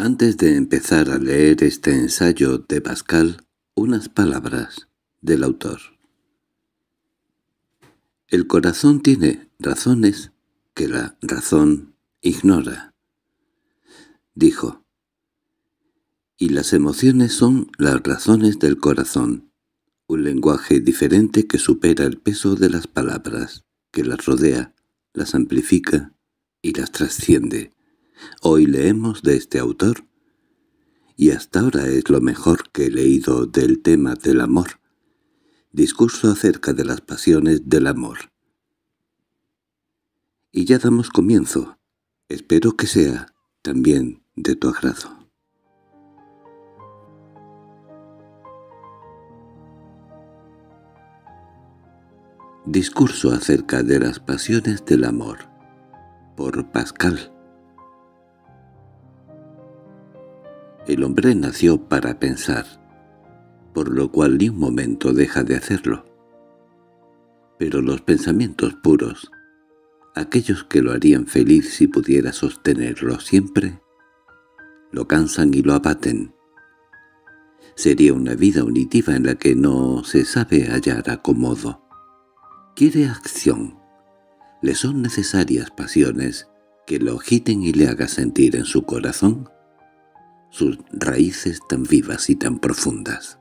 Antes de empezar a leer este ensayo de Pascal, unas palabras del autor. El corazón tiene razones que la razón ignora. Dijo, y las emociones son las razones del corazón, un lenguaje diferente que supera el peso de las palabras, que las rodea, las amplifica y las trasciende. Hoy leemos de este autor, y hasta ahora es lo mejor que he leído del tema del amor. Discurso acerca de las pasiones del amor. Y ya damos comienzo. Espero que sea también de tu agrado. Discurso acerca de las pasiones del amor por Pascal El hombre nació para pensar, por lo cual ni un momento deja de hacerlo. Pero los pensamientos puros, aquellos que lo harían feliz si pudiera sostenerlo siempre, lo cansan y lo abaten. Sería una vida unitiva en la que no se sabe hallar acomodo. Quiere acción. Le son necesarias pasiones que lo agiten y le haga sentir en su corazón sus raíces tan vivas y tan profundas.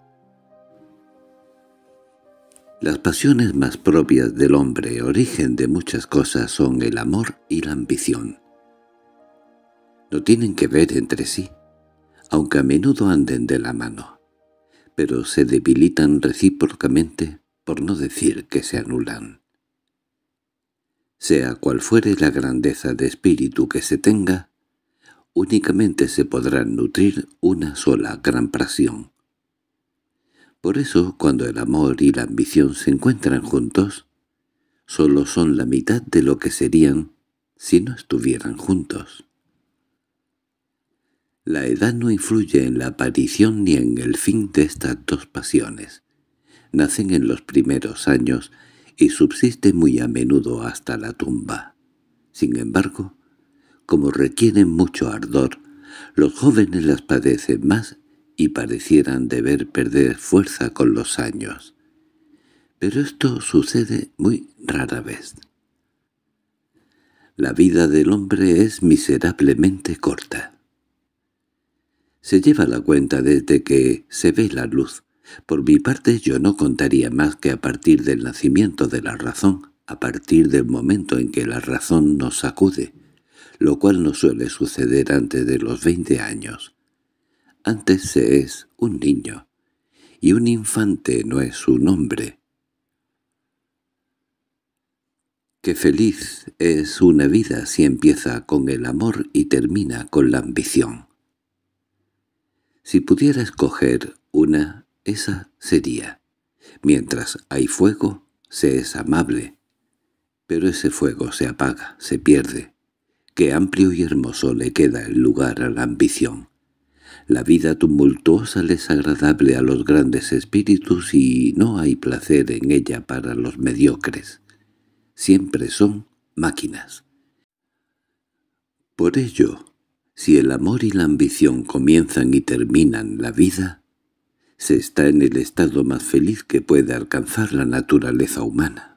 Las pasiones más propias del hombre, origen de muchas cosas, son el amor y la ambición. No tienen que ver entre sí, aunque a menudo anden de la mano, pero se debilitan recíprocamente, por no decir que se anulan. Sea cual fuere la grandeza de espíritu que se tenga, únicamente se podrán nutrir una sola gran pasión. Por eso, cuando el amor y la ambición se encuentran juntos, solo son la mitad de lo que serían si no estuvieran juntos. La edad no influye en la aparición ni en el fin de estas dos pasiones. Nacen en los primeros años y subsisten muy a menudo hasta la tumba. Sin embargo, como requieren mucho ardor, los jóvenes las padecen más y parecieran deber perder fuerza con los años. Pero esto sucede muy rara vez. La vida del hombre es miserablemente corta. Se lleva la cuenta desde que se ve la luz. Por mi parte yo no contaría más que a partir del nacimiento de la razón, a partir del momento en que la razón nos sacude, lo cual no suele suceder antes de los veinte años. Antes se es un niño, y un infante no es un hombre. Qué feliz es una vida si empieza con el amor y termina con la ambición. Si pudiera escoger una, esa sería. Mientras hay fuego, se es amable. Pero ese fuego se apaga, se pierde qué amplio y hermoso le queda el lugar a la ambición. La vida tumultuosa les es agradable a los grandes espíritus y no hay placer en ella para los mediocres. Siempre son máquinas. Por ello, si el amor y la ambición comienzan y terminan la vida, se está en el estado más feliz que puede alcanzar la naturaleza humana.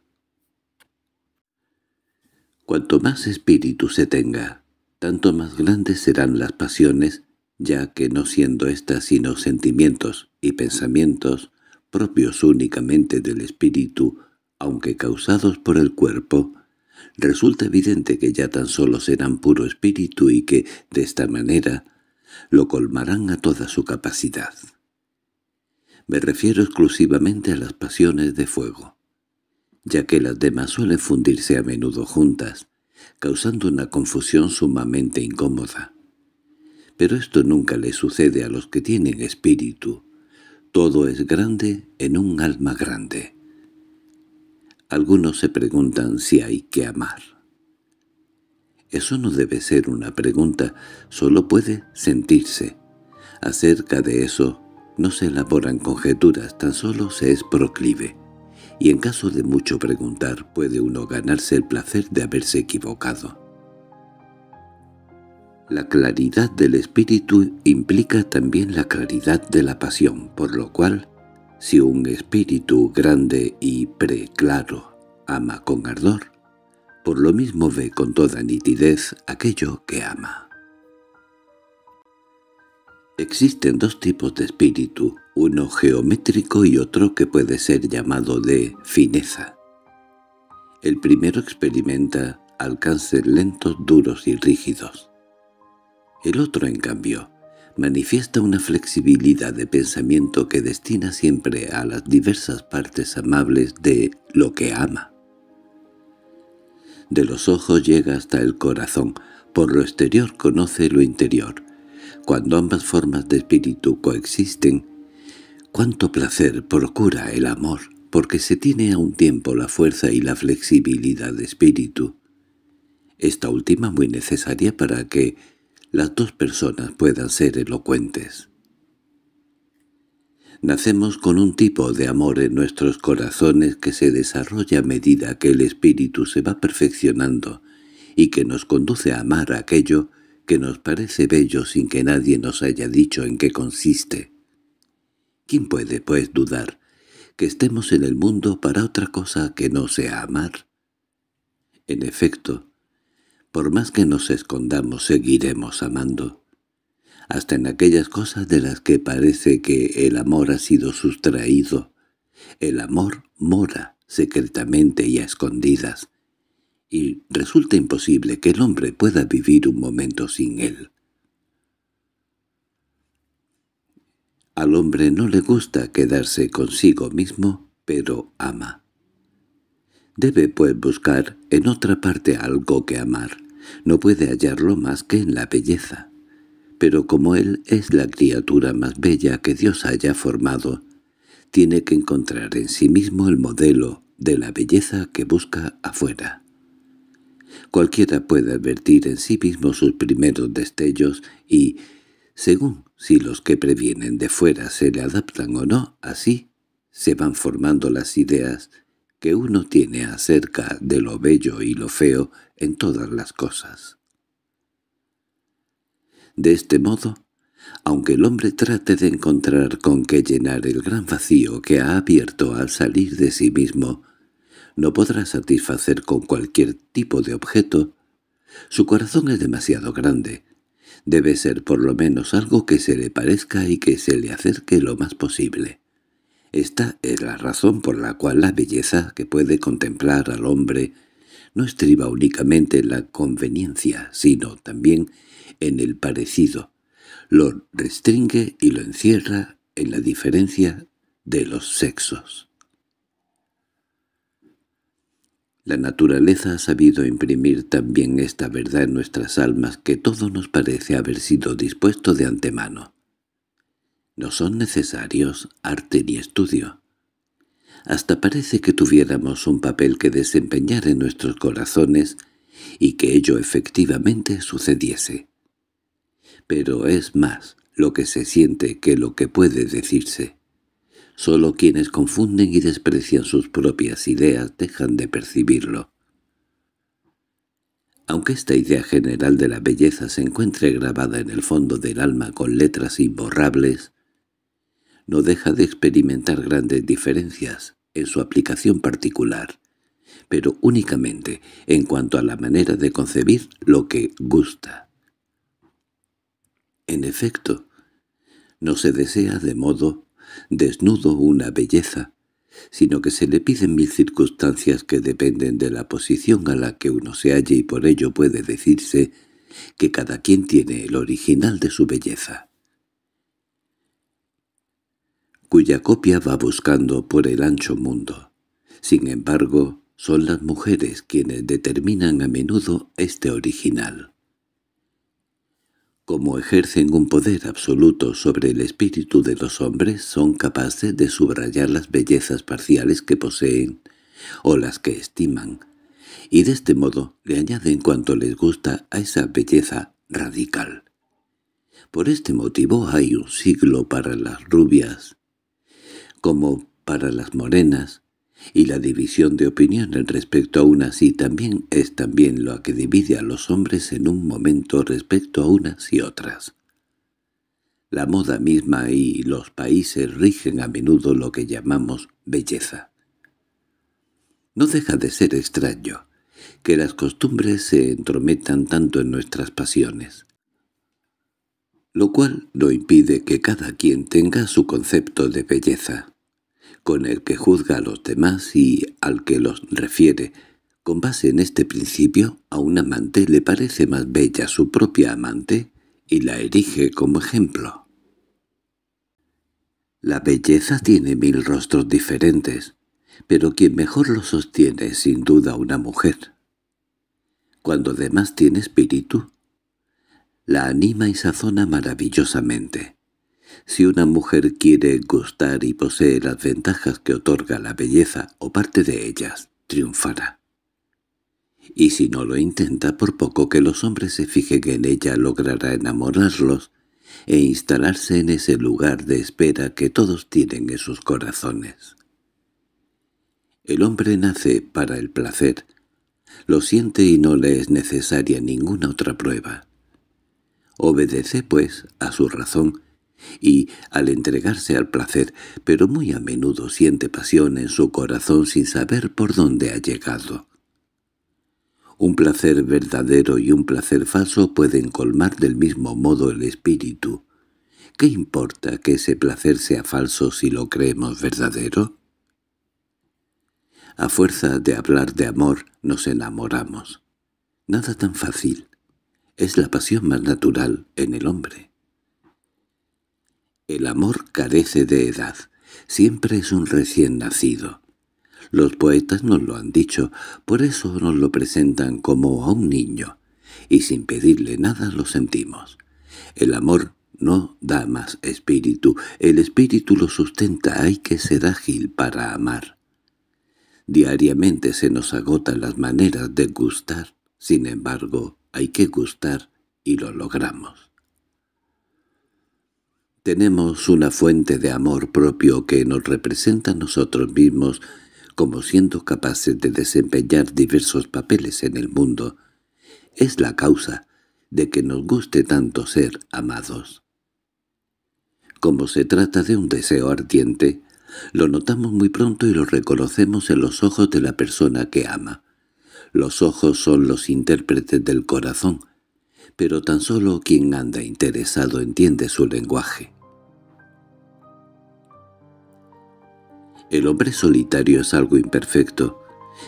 Cuanto más espíritu se tenga, tanto más grandes serán las pasiones, ya que no siendo éstas sino sentimientos y pensamientos propios únicamente del espíritu, aunque causados por el cuerpo, resulta evidente que ya tan solo serán puro espíritu y que, de esta manera, lo colmarán a toda su capacidad. Me refiero exclusivamente a las pasiones de fuego ya que las demás suelen fundirse a menudo juntas, causando una confusión sumamente incómoda. Pero esto nunca le sucede a los que tienen espíritu. Todo es grande en un alma grande. Algunos se preguntan si hay que amar. Eso no debe ser una pregunta, solo puede sentirse. Acerca de eso no se elaboran conjeturas, tan solo se es proclive y en caso de mucho preguntar puede uno ganarse el placer de haberse equivocado. La claridad del espíritu implica también la claridad de la pasión, por lo cual, si un espíritu grande y preclaro ama con ardor, por lo mismo ve con toda nitidez aquello que ama. Existen dos tipos de espíritu, uno geométrico y otro que puede ser llamado de fineza. El primero experimenta alcances lentos, duros y rígidos. El otro, en cambio, manifiesta una flexibilidad de pensamiento que destina siempre a las diversas partes amables de lo que ama. De los ojos llega hasta el corazón, por lo exterior conoce lo interior, cuando ambas formas de espíritu coexisten, cuánto placer procura el amor, porque se tiene a un tiempo la fuerza y la flexibilidad de espíritu. Esta última muy necesaria para que las dos personas puedan ser elocuentes. Nacemos con un tipo de amor en nuestros corazones que se desarrolla a medida que el espíritu se va perfeccionando y que nos conduce a amar aquello que nos parece bello sin que nadie nos haya dicho en qué consiste. ¿Quién puede, pues, dudar que estemos en el mundo para otra cosa que no sea amar? En efecto, por más que nos escondamos seguiremos amando, hasta en aquellas cosas de las que parece que el amor ha sido sustraído. El amor mora secretamente y a escondidas, y resulta imposible que el hombre pueda vivir un momento sin él. Al hombre no le gusta quedarse consigo mismo, pero ama. Debe pues buscar en otra parte algo que amar. No puede hallarlo más que en la belleza. Pero como él es la criatura más bella que Dios haya formado, tiene que encontrar en sí mismo el modelo de la belleza que busca afuera cualquiera puede advertir en sí mismo sus primeros destellos y, según si los que previenen de fuera se le adaptan o no, así se van formando las ideas que uno tiene acerca de lo bello y lo feo en todas las cosas. De este modo, aunque el hombre trate de encontrar con qué llenar el gran vacío que ha abierto al salir de sí mismo, no podrá satisfacer con cualquier tipo de objeto, su corazón es demasiado grande. Debe ser por lo menos algo que se le parezca y que se le acerque lo más posible. Esta es la razón por la cual la belleza que puede contemplar al hombre no estriba únicamente en la conveniencia, sino también en el parecido. Lo restringe y lo encierra en la diferencia de los sexos. La naturaleza ha sabido imprimir también esta verdad en nuestras almas que todo nos parece haber sido dispuesto de antemano. No son necesarios arte ni estudio. Hasta parece que tuviéramos un papel que desempeñar en nuestros corazones y que ello efectivamente sucediese. Pero es más lo que se siente que lo que puede decirse. Solo quienes confunden y desprecian sus propias ideas dejan de percibirlo. Aunque esta idea general de la belleza se encuentre grabada en el fondo del alma con letras imborrables, no deja de experimentar grandes diferencias en su aplicación particular, pero únicamente en cuanto a la manera de concebir lo que gusta. En efecto, no se desea de modo desnudo una belleza, sino que se le piden mil circunstancias que dependen de la posición a la que uno se halle y por ello puede decirse que cada quien tiene el original de su belleza cuya copia va buscando por el ancho mundo. Sin embargo, son las mujeres quienes determinan a menudo este original como ejercen un poder absoluto sobre el espíritu de los hombres, son capaces de subrayar las bellezas parciales que poseen o las que estiman, y de este modo le añaden cuanto les gusta a esa belleza radical. Por este motivo hay un siglo para las rubias, como para las morenas, y la división de opiniones respecto a unas y también es también lo que divide a los hombres en un momento respecto a unas y otras. La moda misma y los países rigen a menudo lo que llamamos belleza. No deja de ser extraño que las costumbres se entrometan tanto en nuestras pasiones, lo cual no impide que cada quien tenga su concepto de belleza con el que juzga a los demás y al que los refiere. Con base en este principio, a un amante le parece más bella su propia amante y la erige como ejemplo. La belleza tiene mil rostros diferentes, pero quien mejor lo sostiene es sin duda una mujer. Cuando además tiene espíritu, la anima y sazona maravillosamente. Si una mujer quiere gustar y posee las ventajas que otorga la belleza o parte de ellas, triunfará. Y si no lo intenta, por poco que los hombres se fijen en ella logrará enamorarlos e instalarse en ese lugar de espera que todos tienen en sus corazones. El hombre nace para el placer, lo siente y no le es necesaria ninguna otra prueba. Obedece, pues, a su razón, y al entregarse al placer, pero muy a menudo siente pasión en su corazón sin saber por dónde ha llegado. Un placer verdadero y un placer falso pueden colmar del mismo modo el espíritu. ¿Qué importa que ese placer sea falso si lo creemos verdadero? A fuerza de hablar de amor nos enamoramos. Nada tan fácil. Es la pasión más natural en el hombre. El amor carece de edad, siempre es un recién nacido. Los poetas nos lo han dicho, por eso nos lo presentan como a un niño, y sin pedirle nada lo sentimos. El amor no da más espíritu, el espíritu lo sustenta, hay que ser ágil para amar. Diariamente se nos agotan las maneras de gustar, sin embargo, hay que gustar y lo logramos. Tenemos una fuente de amor propio que nos representa a nosotros mismos como siendo capaces de desempeñar diversos papeles en el mundo. Es la causa de que nos guste tanto ser amados. Como se trata de un deseo ardiente, lo notamos muy pronto y lo reconocemos en los ojos de la persona que ama. Los ojos son los intérpretes del corazón, pero tan solo quien anda interesado entiende su lenguaje. El hombre solitario es algo imperfecto.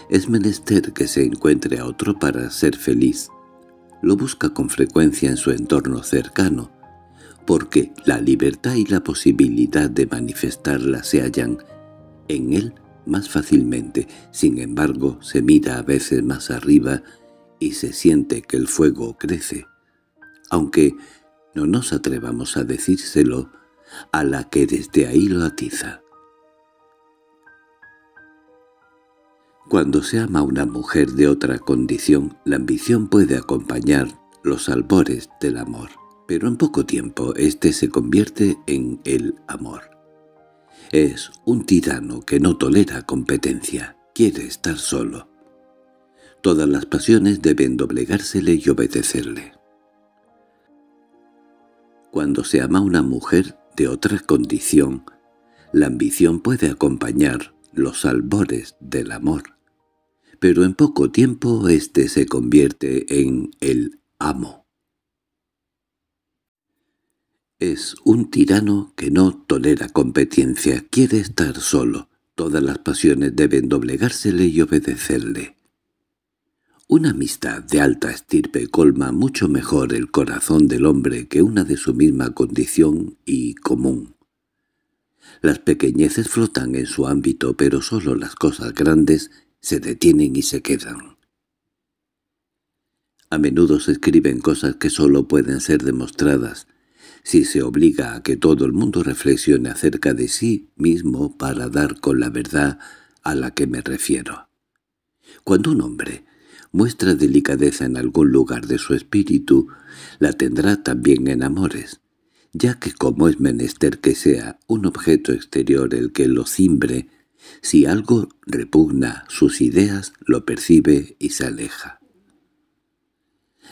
Es menester que se encuentre a otro para ser feliz. Lo busca con frecuencia en su entorno cercano, porque la libertad y la posibilidad de manifestarla se hallan en él más fácilmente. Sin embargo, se mira a veces más arriba y se siente que el fuego crece aunque no nos atrevamos a decírselo a la que desde ahí lo atiza. Cuando se ama a una mujer de otra condición, la ambición puede acompañar los albores del amor, pero en poco tiempo éste se convierte en el amor. Es un tirano que no tolera competencia, quiere estar solo. Todas las pasiones deben doblegársele y obedecerle. Cuando se ama a una mujer de otra condición, la ambición puede acompañar los albores del amor. Pero en poco tiempo éste se convierte en el amo. Es un tirano que no tolera competencia, quiere estar solo. Todas las pasiones deben doblegársele y obedecerle. Una amistad de alta estirpe colma mucho mejor el corazón del hombre que una de su misma condición y común. Las pequeñeces flotan en su ámbito, pero solo las cosas grandes se detienen y se quedan. A menudo se escriben cosas que solo pueden ser demostradas, si se obliga a que todo el mundo reflexione acerca de sí mismo para dar con la verdad a la que me refiero. Cuando un hombre muestra delicadeza en algún lugar de su espíritu, la tendrá también en amores, ya que como es menester que sea un objeto exterior el que lo cimbre, si algo repugna sus ideas, lo percibe y se aleja.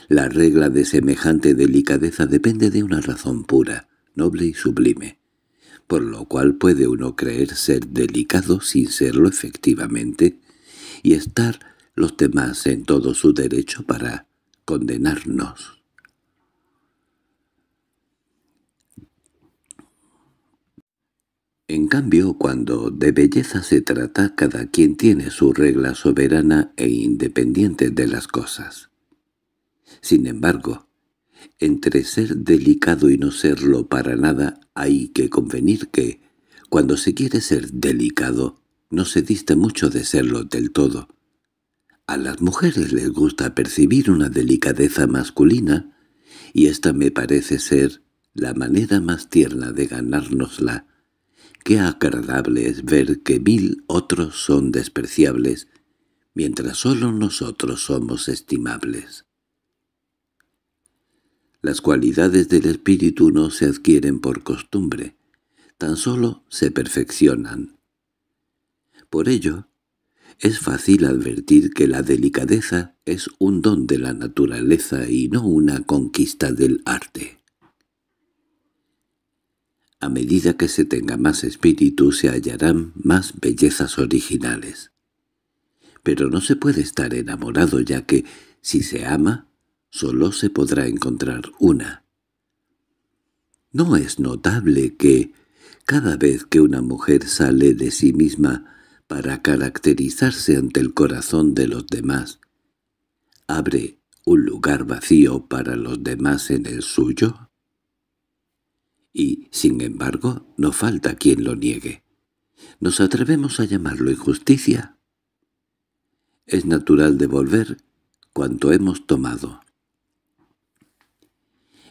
La regla de semejante delicadeza depende de una razón pura, noble y sublime, por lo cual puede uno creer ser delicado sin serlo efectivamente, y estar los demás en todo su derecho para condenarnos. En cambio, cuando de belleza se trata, cada quien tiene su regla soberana e independiente de las cosas. Sin embargo, entre ser delicado y no serlo para nada hay que convenir que, cuando se quiere ser delicado, no se dista mucho de serlo del todo. A las mujeres les gusta percibir una delicadeza masculina, y esta me parece ser la manera más tierna de ganárnosla. Qué agradable es ver que mil otros son despreciables, mientras solo nosotros somos estimables. Las cualidades del espíritu no se adquieren por costumbre, tan solo se perfeccionan. Por ello, es fácil advertir que la delicadeza es un don de la naturaleza y no una conquista del arte. A medida que se tenga más espíritu se hallarán más bellezas originales. Pero no se puede estar enamorado ya que, si se ama, solo se podrá encontrar una. ¿No es notable que, cada vez que una mujer sale de sí misma, para caracterizarse ante el corazón de los demás, abre un lugar vacío para los demás en el suyo? Y, sin embargo, no falta quien lo niegue. ¿Nos atrevemos a llamarlo injusticia? Es natural devolver cuanto hemos tomado.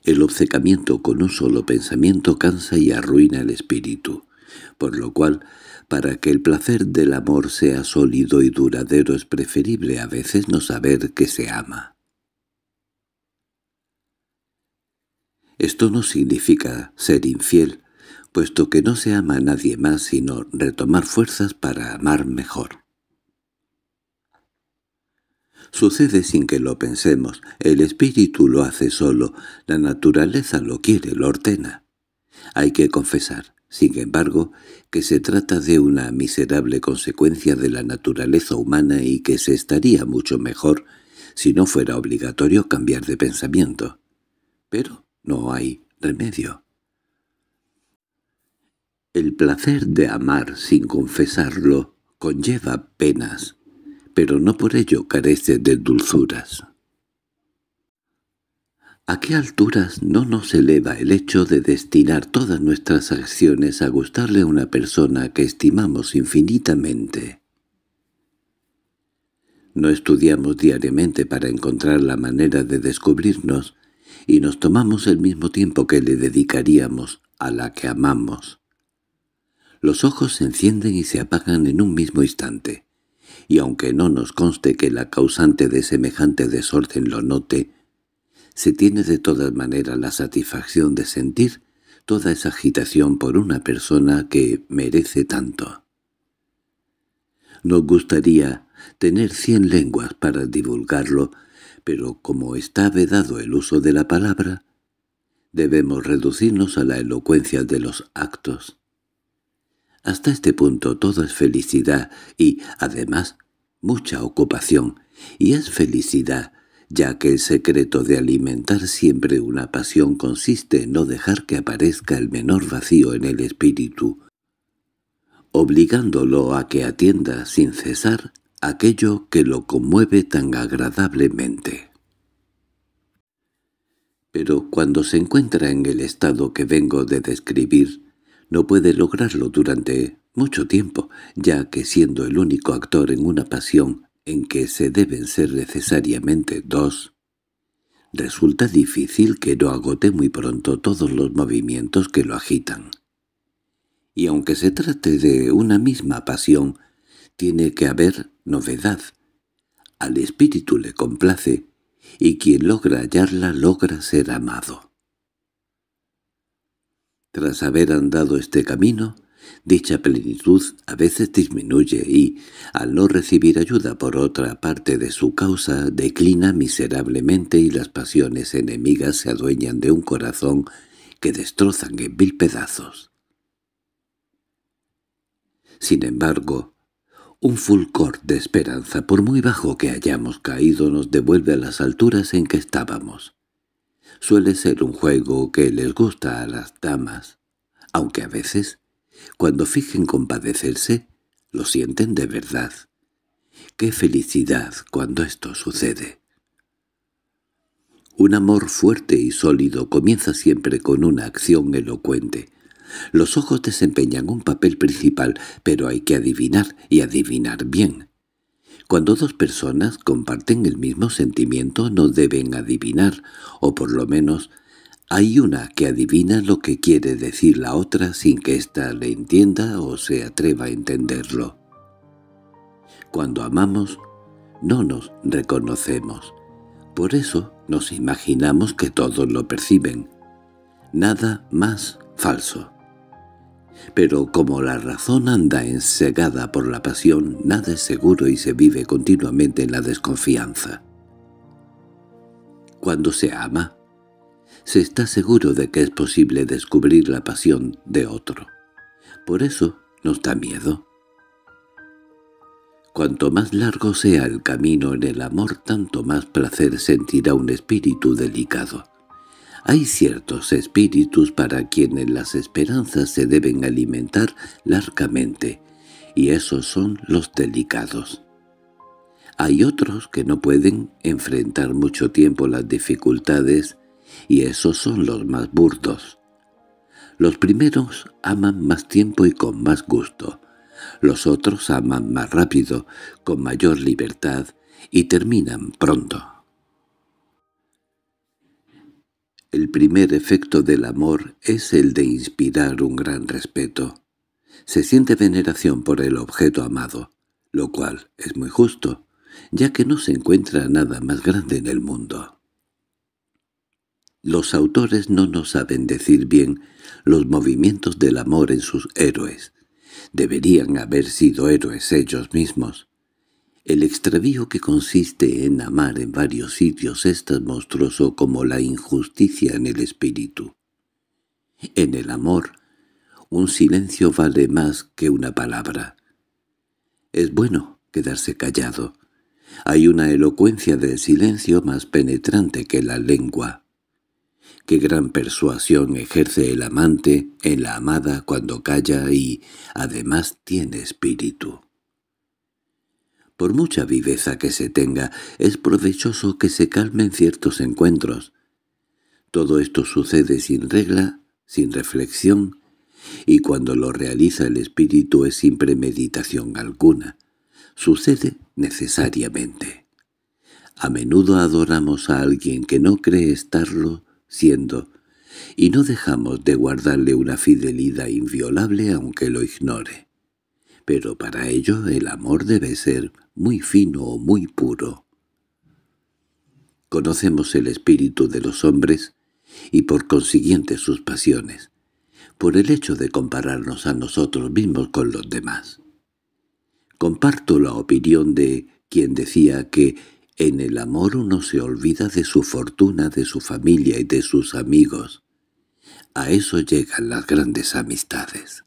El obcecamiento con un solo pensamiento cansa y arruina el espíritu, por lo cual para que el placer del amor sea sólido y duradero es preferible a veces no saber que se ama. Esto no significa ser infiel, puesto que no se ama a nadie más sino retomar fuerzas para amar mejor. Sucede sin que lo pensemos, el espíritu lo hace solo, la naturaleza lo quiere, lo ordena. Hay que confesar, sin embargo, que se trata de una miserable consecuencia de la naturaleza humana y que se estaría mucho mejor si no fuera obligatorio cambiar de pensamiento. Pero no hay remedio. El placer de amar sin confesarlo conlleva penas, pero no por ello carece de dulzuras. ¿A qué alturas no nos eleva el hecho de destinar todas nuestras acciones a gustarle a una persona que estimamos infinitamente? No estudiamos diariamente para encontrar la manera de descubrirnos y nos tomamos el mismo tiempo que le dedicaríamos a la que amamos. Los ojos se encienden y se apagan en un mismo instante, y aunque no nos conste que la causante de semejante desorden lo note, se tiene de todas maneras la satisfacción de sentir toda esa agitación por una persona que merece tanto. Nos gustaría tener cien lenguas para divulgarlo, pero como está vedado el uso de la palabra, debemos reducirnos a la elocuencia de los actos. Hasta este punto todo es felicidad y, además, mucha ocupación, y es felicidad ya que el secreto de alimentar siempre una pasión consiste en no dejar que aparezca el menor vacío en el espíritu, obligándolo a que atienda sin cesar aquello que lo conmueve tan agradablemente. Pero cuando se encuentra en el estado que vengo de describir, no puede lograrlo durante mucho tiempo, ya que siendo el único actor en una pasión, en que se deben ser necesariamente dos, resulta difícil que no agote muy pronto todos los movimientos que lo agitan. Y aunque se trate de una misma pasión, tiene que haber novedad. Al espíritu le complace, y quien logra hallarla logra ser amado. Tras haber andado este camino, Dicha plenitud a veces disminuye y, al no recibir ayuda por otra parte de su causa, declina miserablemente y las pasiones enemigas se adueñan de un corazón que destrozan en mil pedazos. Sin embargo, un fulcor de esperanza, por muy bajo que hayamos caído, nos devuelve a las alturas en que estábamos. Suele ser un juego que les gusta a las damas, aunque a veces cuando fijen compadecerse, lo sienten de verdad. ¡Qué felicidad cuando esto sucede! Un amor fuerte y sólido comienza siempre con una acción elocuente. Los ojos desempeñan un papel principal, pero hay que adivinar, y adivinar bien. Cuando dos personas comparten el mismo sentimiento no deben adivinar, o por lo menos hay una que adivina lo que quiere decir la otra sin que ésta le entienda o se atreva a entenderlo. Cuando amamos, no nos reconocemos. Por eso nos imaginamos que todos lo perciben. Nada más falso. Pero como la razón anda ensegada por la pasión, nada es seguro y se vive continuamente en la desconfianza. Cuando se ama, se está seguro de que es posible descubrir la pasión de otro. Por eso nos da miedo. Cuanto más largo sea el camino en el amor, tanto más placer sentirá un espíritu delicado. Hay ciertos espíritus para quienes las esperanzas se deben alimentar largamente, y esos son los delicados. Hay otros que no pueden enfrentar mucho tiempo las dificultades y esos son los más burdos. Los primeros aman más tiempo y con más gusto. Los otros aman más rápido, con mayor libertad, y terminan pronto. El primer efecto del amor es el de inspirar un gran respeto. Se siente veneración por el objeto amado, lo cual es muy justo, ya que no se encuentra nada más grande en el mundo. Los autores no nos saben decir bien los movimientos del amor en sus héroes. Deberían haber sido héroes ellos mismos. El extravío que consiste en amar en varios sitios es tan monstruoso como la injusticia en el espíritu. En el amor, un silencio vale más que una palabra. Es bueno quedarse callado. Hay una elocuencia del silencio más penetrante que la lengua qué gran persuasión ejerce el amante en la amada cuando calla y, además, tiene espíritu. Por mucha viveza que se tenga, es provechoso que se calmen ciertos encuentros. Todo esto sucede sin regla, sin reflexión, y cuando lo realiza el espíritu es sin premeditación alguna. Sucede necesariamente. A menudo adoramos a alguien que no cree estarlo siendo, y no dejamos de guardarle una fidelidad inviolable aunque lo ignore. Pero para ello el amor debe ser muy fino o muy puro. Conocemos el espíritu de los hombres y por consiguiente sus pasiones, por el hecho de compararnos a nosotros mismos con los demás. Comparto la opinión de quien decía que en el amor uno se olvida de su fortuna, de su familia y de sus amigos. A eso llegan las grandes amistades.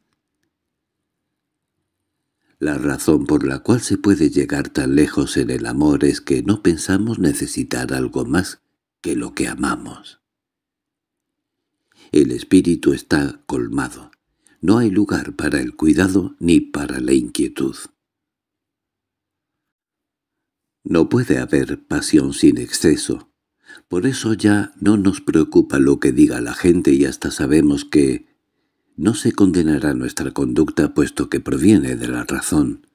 La razón por la cual se puede llegar tan lejos en el amor es que no pensamos necesitar algo más que lo que amamos. El espíritu está colmado. No hay lugar para el cuidado ni para la inquietud. No puede haber pasión sin exceso. Por eso ya no nos preocupa lo que diga la gente y hasta sabemos que no se condenará nuestra conducta puesto que proviene de la razón.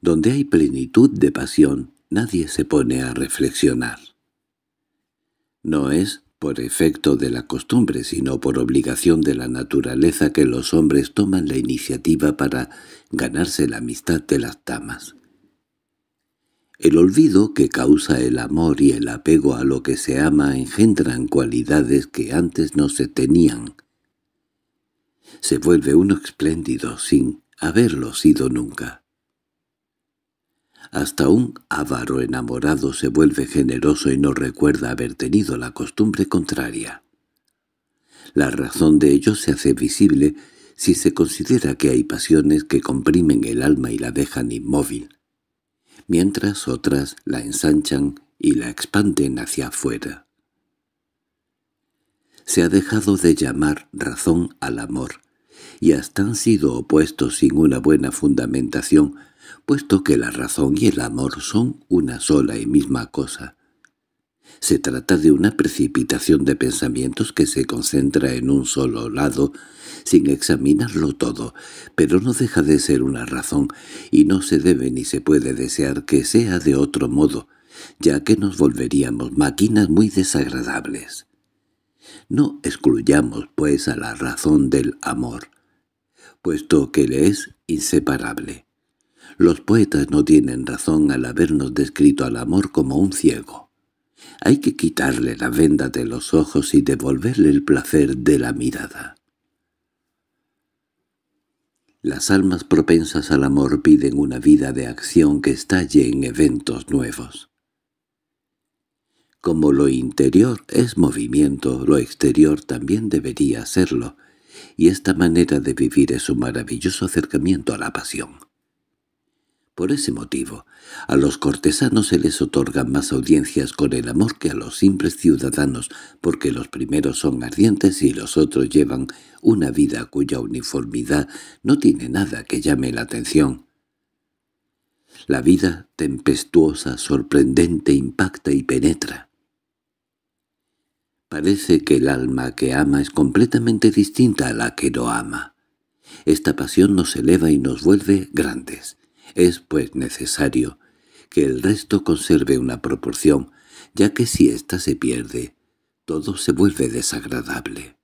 Donde hay plenitud de pasión, nadie se pone a reflexionar. No es por efecto de la costumbre, sino por obligación de la naturaleza que los hombres toman la iniciativa para ganarse la amistad de las damas. El olvido que causa el amor y el apego a lo que se ama engendran cualidades que antes no se tenían. Se vuelve uno espléndido sin haberlo sido nunca. Hasta un avaro enamorado se vuelve generoso y no recuerda haber tenido la costumbre contraria. La razón de ello se hace visible si se considera que hay pasiones que comprimen el alma y la dejan inmóvil, mientras otras la ensanchan y la expanden hacia afuera. Se ha dejado de llamar razón al amor, y hasta han sido opuestos sin una buena fundamentación, puesto que la razón y el amor son una sola y misma cosa. Se trata de una precipitación de pensamientos que se concentra en un solo lado, sin examinarlo todo, pero no deja de ser una razón, y no se debe ni se puede desear que sea de otro modo, ya que nos volveríamos máquinas muy desagradables. No excluyamos, pues, a la razón del amor, puesto que le es inseparable. Los poetas no tienen razón al habernos descrito al amor como un ciego. Hay que quitarle la venda de los ojos y devolverle el placer de la mirada. Las almas propensas al amor piden una vida de acción que estalle en eventos nuevos. Como lo interior es movimiento, lo exterior también debería serlo, y esta manera de vivir es un maravilloso acercamiento a la pasión. Por ese motivo, a los cortesanos se les otorgan más audiencias con el amor que a los simples ciudadanos, porque los primeros son ardientes y los otros llevan una vida cuya uniformidad no tiene nada que llame la atención. La vida tempestuosa, sorprendente, impacta y penetra. Parece que el alma que ama es completamente distinta a la que no ama. Esta pasión nos eleva y nos vuelve grandes. Es pues necesario que el resto conserve una proporción, ya que si ésta se pierde, todo se vuelve desagradable.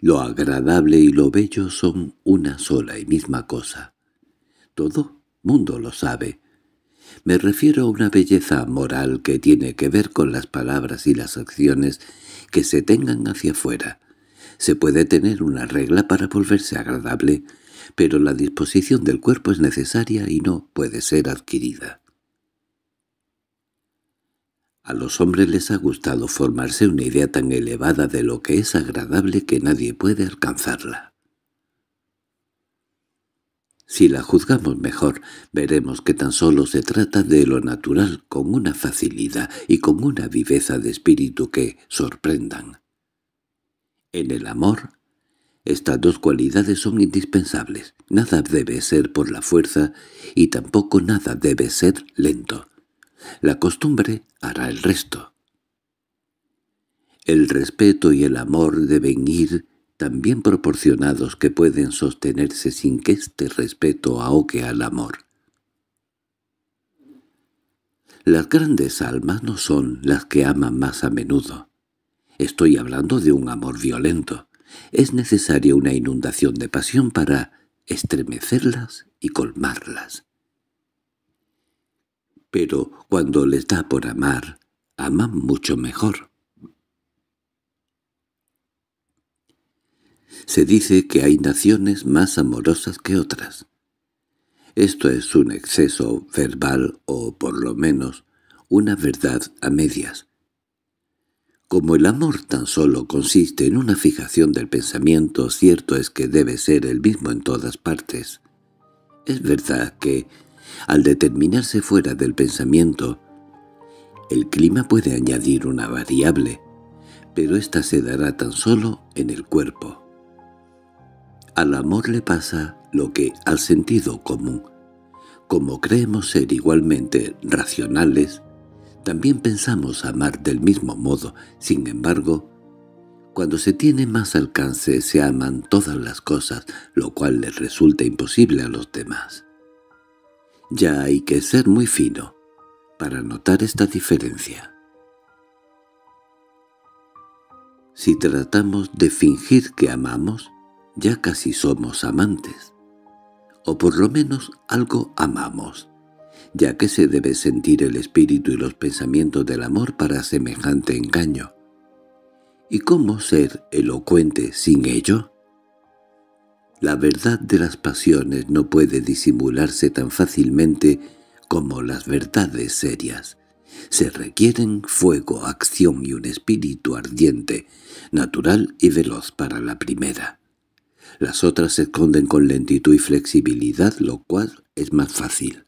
Lo agradable y lo bello son una sola y misma cosa. Todo mundo lo sabe. Me refiero a una belleza moral que tiene que ver con las palabras y las acciones que se tengan hacia afuera. Se puede tener una regla para volverse agradable, pero la disposición del cuerpo es necesaria y no puede ser adquirida. A los hombres les ha gustado formarse una idea tan elevada de lo que es agradable que nadie puede alcanzarla. Si la juzgamos mejor, veremos que tan solo se trata de lo natural con una facilidad y con una viveza de espíritu que sorprendan. En el amor estas dos cualidades son indispensables. Nada debe ser por la fuerza y tampoco nada debe ser lento. La costumbre hará el resto. El respeto y el amor deben ir tan bien proporcionados que pueden sostenerse sin que este respeto ahogue al amor. Las grandes almas no son las que aman más a menudo. Estoy hablando de un amor violento. Es necesaria una inundación de pasión para estremecerlas y colmarlas. Pero cuando les da por amar, aman mucho mejor. Se dice que hay naciones más amorosas que otras. Esto es un exceso verbal o, por lo menos, una verdad a medias, como el amor tan solo consiste en una fijación del pensamiento, cierto es que debe ser el mismo en todas partes. Es verdad que, al determinarse fuera del pensamiento, el clima puede añadir una variable, pero ésta se dará tan solo en el cuerpo. Al amor le pasa lo que al sentido común. Como creemos ser igualmente racionales, también pensamos amar del mismo modo, sin embargo, cuando se tiene más alcance se aman todas las cosas, lo cual les resulta imposible a los demás. Ya hay que ser muy fino para notar esta diferencia. Si tratamos de fingir que amamos, ya casi somos amantes, o por lo menos algo amamos ya que se debe sentir el espíritu y los pensamientos del amor para semejante engaño. ¿Y cómo ser elocuente sin ello? La verdad de las pasiones no puede disimularse tan fácilmente como las verdades serias. Se requieren fuego, acción y un espíritu ardiente, natural y veloz para la primera. Las otras se esconden con lentitud y flexibilidad, lo cual es más fácil.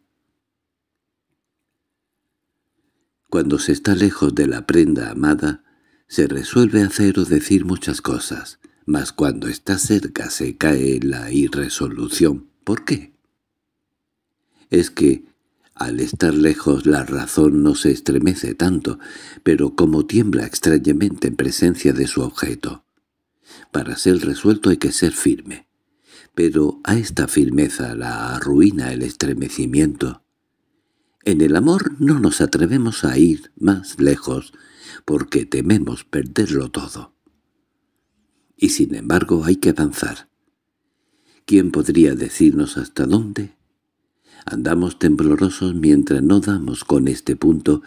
Cuando se está lejos de la prenda amada, se resuelve hacer o decir muchas cosas, mas cuando está cerca se cae la irresolución. ¿Por qué? Es que al estar lejos la razón no se estremece tanto, pero como tiembla extrañamente en presencia de su objeto. Para ser resuelto hay que ser firme, pero a esta firmeza la arruina el estremecimiento. En el amor no nos atrevemos a ir más lejos porque tememos perderlo todo. Y sin embargo hay que avanzar. ¿Quién podría decirnos hasta dónde? Andamos temblorosos mientras no damos con este punto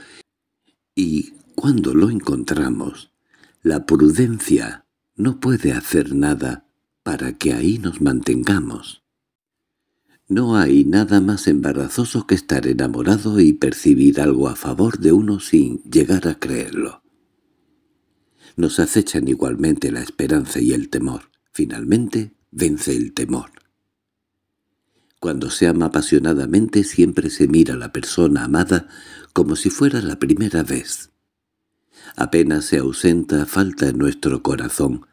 y cuando lo encontramos, la prudencia no puede hacer nada para que ahí nos mantengamos. No hay nada más embarazoso que estar enamorado y percibir algo a favor de uno sin llegar a creerlo. Nos acechan igualmente la esperanza y el temor. Finalmente, vence el temor. Cuando se ama apasionadamente siempre se mira a la persona amada como si fuera la primera vez. Apenas se ausenta falta en nuestro corazón,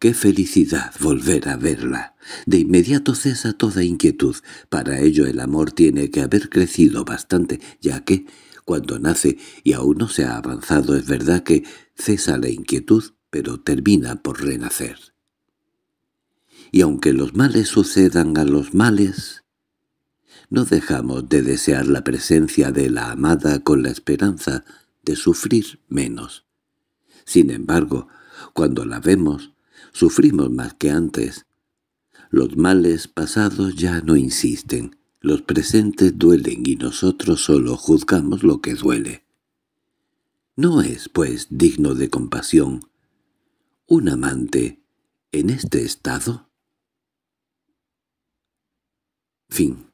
¡Qué felicidad volver a verla! De inmediato cesa toda inquietud. Para ello el amor tiene que haber crecido bastante, ya que, cuando nace y aún no se ha avanzado, es verdad que cesa la inquietud, pero termina por renacer. Y aunque los males sucedan a los males, no dejamos de desear la presencia de la amada con la esperanza de sufrir menos. Sin embargo, cuando la vemos, Sufrimos más que antes. Los males pasados ya no insisten. Los presentes duelen y nosotros solo juzgamos lo que duele. No es, pues, digno de compasión. ¿Un amante en este estado? Fin